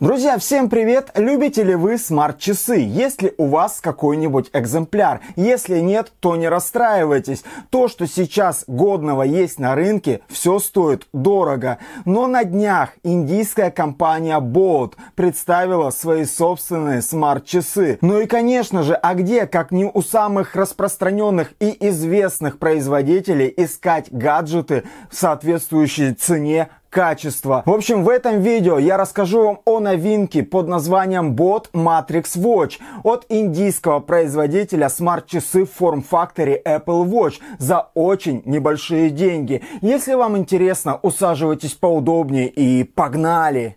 Друзья, всем привет! Любите ли вы смарт-часы? Есть ли у вас какой-нибудь экземпляр? Если нет, то не расстраивайтесь. То, что сейчас годного есть на рынке, все стоит дорого. Но на днях индийская компания Boat представила свои собственные смарт-часы. Ну и конечно же, а где, как не у самых распространенных и известных производителей, искать гаджеты в соответствующей цене качество. В общем, в этом видео я расскажу вам о новинке под названием Bot Matrix Watch от индийского производителя смарт-часы в форм-факторе Apple Watch за очень небольшие деньги. Если вам интересно, усаживайтесь поудобнее и погнали! Погнали!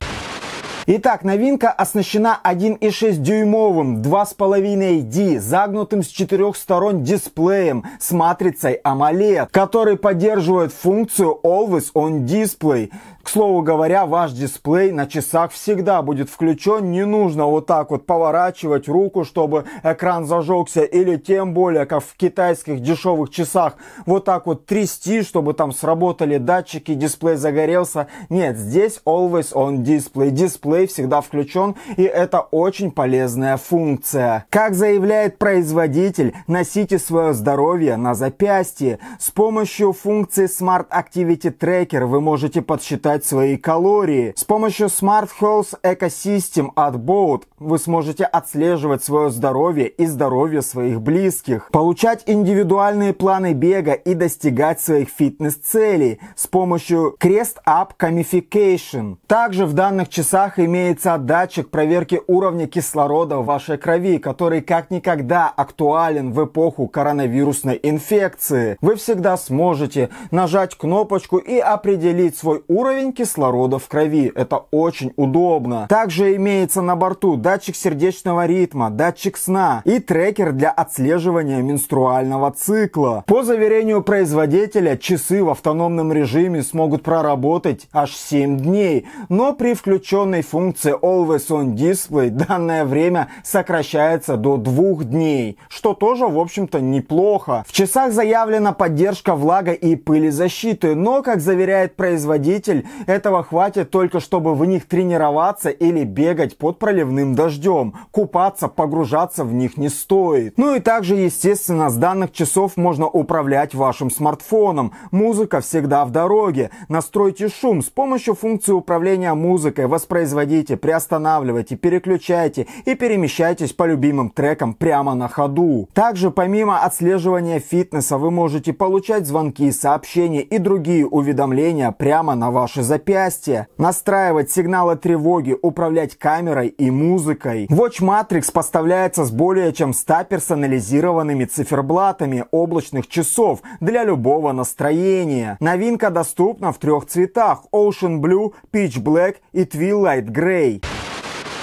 Итак, новинка оснащена 1,6 дюймовым 2,5D загнутым с четырех сторон дисплеем с матрицей AMOLED, который поддерживает функцию Always on Display. К слову говоря, ваш дисплей на часах всегда будет включен, не нужно вот так вот поворачивать руку, чтобы экран зажегся, или тем более, как в китайских дешевых часах, вот так вот трясти, чтобы там сработали датчики, дисплей загорелся. Нет, здесь Always on Display, дисплей дисплей всегда включен, и это очень полезная функция. Как заявляет производитель, носите свое здоровье на запястье. С помощью функции Smart Activity Tracker вы можете подсчитать свои калории. С помощью Smart Health Ecosystem от Boat вы сможете отслеживать свое здоровье и здоровье своих близких, получать индивидуальные планы бега и достигать своих фитнес-целей с помощью Crest Up Camification. Также в данных часах имеется датчик проверки уровня кислорода в вашей крови, который как никогда актуален в эпоху коронавирусной инфекции. Вы всегда сможете нажать кнопочку и определить свой уровень кислорода в крови. Это очень удобно. Также имеется на борту датчик сердечного ритма, датчик сна и трекер для отслеживания менструального цикла. По заверению производителя, часы в автономном режиме смогут проработать аж 7 дней, но при включенной функции Always On Display данное время сокращается до двух дней, что тоже, в общем-то, неплохо. В часах заявлена поддержка влага и пылезащиты, но, как заверяет производитель, этого хватит только, чтобы в них тренироваться или бегать под проливным дождем. Купаться, погружаться в них не стоит. Ну и также, естественно, с данных часов можно управлять вашим смартфоном. Музыка всегда в дороге. Настройте шум с помощью функции управления музыкой, воспроизводить производите, приостанавливайте, переключайте и перемещайтесь по любимым трекам прямо на ходу. Также помимо отслеживания фитнеса вы можете получать звонки, сообщения и другие уведомления прямо на ваши запястья, настраивать сигналы тревоги, управлять камерой и музыкой. Watch Matrix поставляется с более чем 100 персонализированными циферблатами облачных часов для любого настроения. Новинка доступна в трех цветах – Ocean Blue, Pitch Black и Twilight Грей.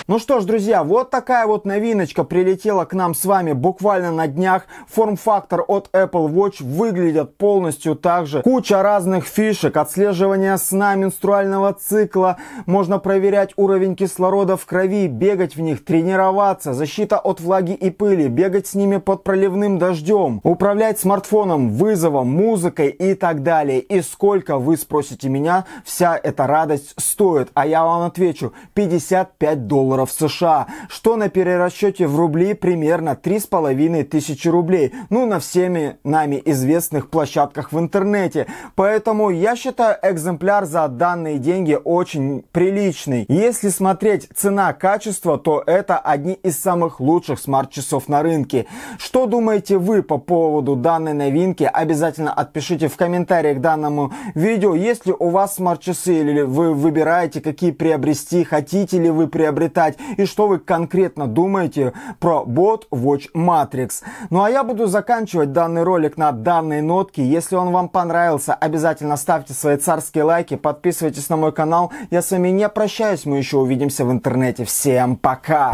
Ну что ж, друзья, вот такая вот новиночка прилетела к нам с вами буквально на днях. Форм-фактор от Apple Watch выглядят полностью так же. Куча разных фишек, отслеживание сна, менструального цикла, можно проверять уровень кислорода в крови, бегать в них, тренироваться, защита от влаги и пыли, бегать с ними под проливным дождем, управлять смартфоном, вызовом, музыкой и так далее. И сколько, вы спросите меня, вся эта радость стоит? А я вам отвечу, 55 долларов долларов США, что на перерасчете в рубли примерно 3,5 тысячи рублей, ну на всеми нами известных площадках в интернете. Поэтому я считаю экземпляр за данные деньги очень приличный. Если смотреть цена-качество, то это одни из самых лучших смарт-часов на рынке. Что думаете вы по поводу данной новинки? Обязательно отпишите в комментариях к данному видео. Если у вас смарт-часы или вы выбираете, какие приобрести, хотите ли вы приобретать знать и что вы конкретно думаете про Bot Watch Matrix. Ну а я буду заканчивать данный ролик на данной нотке. Если он вам понравился, обязательно ставьте свои царские лайки, подписывайтесь на мой канал. Я с вами не прощаюсь, мы еще увидимся в интернете. Всем пока!